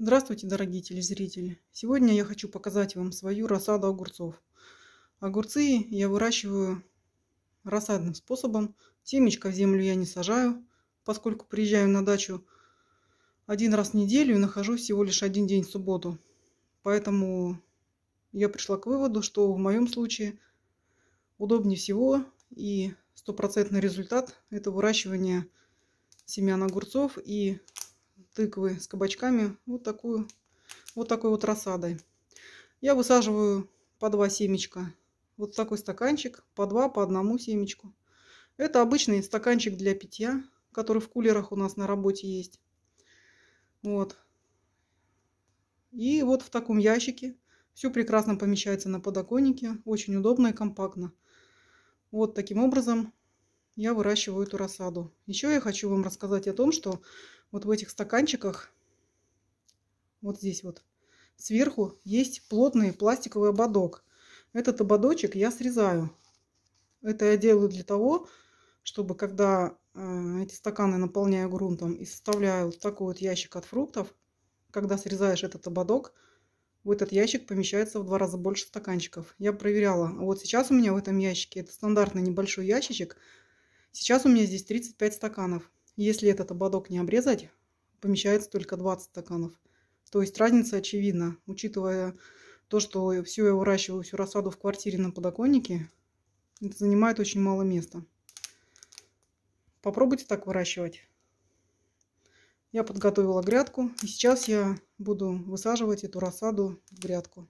Здравствуйте, дорогие телезрители! Сегодня я хочу показать вам свою рассаду огурцов. Огурцы я выращиваю рассадным способом. Семечко в землю я не сажаю, поскольку приезжаю на дачу один раз в неделю и нахожусь всего лишь один день в субботу. Поэтому я пришла к выводу, что в моем случае удобнее всего и стопроцентный результат – это выращивание семян огурцов и тыквы с кабачками вот такую вот такой вот рассадой. Я высаживаю по два семечка. Вот такой стаканчик, по два, по одному семечку. Это обычный стаканчик для питья, который в кулерах у нас на работе есть. Вот. И вот в таком ящике. Все прекрасно помещается на подоконнике. Очень удобно и компактно. Вот таким образом я выращиваю эту рассаду. Еще я хочу вам рассказать о том, что вот в этих стаканчиках, вот здесь вот, сверху есть плотный пластиковый ободок. Этот ободочек я срезаю. Это я делаю для того, чтобы когда э, эти стаканы наполняю грунтом и составляю вот такой вот ящик от фруктов, когда срезаешь этот ободок, в этот ящик помещается в два раза больше стаканчиков. Я проверяла. Вот сейчас у меня в этом ящике, это стандартный небольшой ящичек, сейчас у меня здесь 35 стаканов. Если этот ободок не обрезать, помещается только 20 стаканов. То есть разница очевидна, учитывая то, что всю я выращиваю, всю рассаду в квартире на подоконнике, это занимает очень мало места. Попробуйте так выращивать. Я подготовила грядку, и сейчас я буду высаживать эту рассаду в грядку.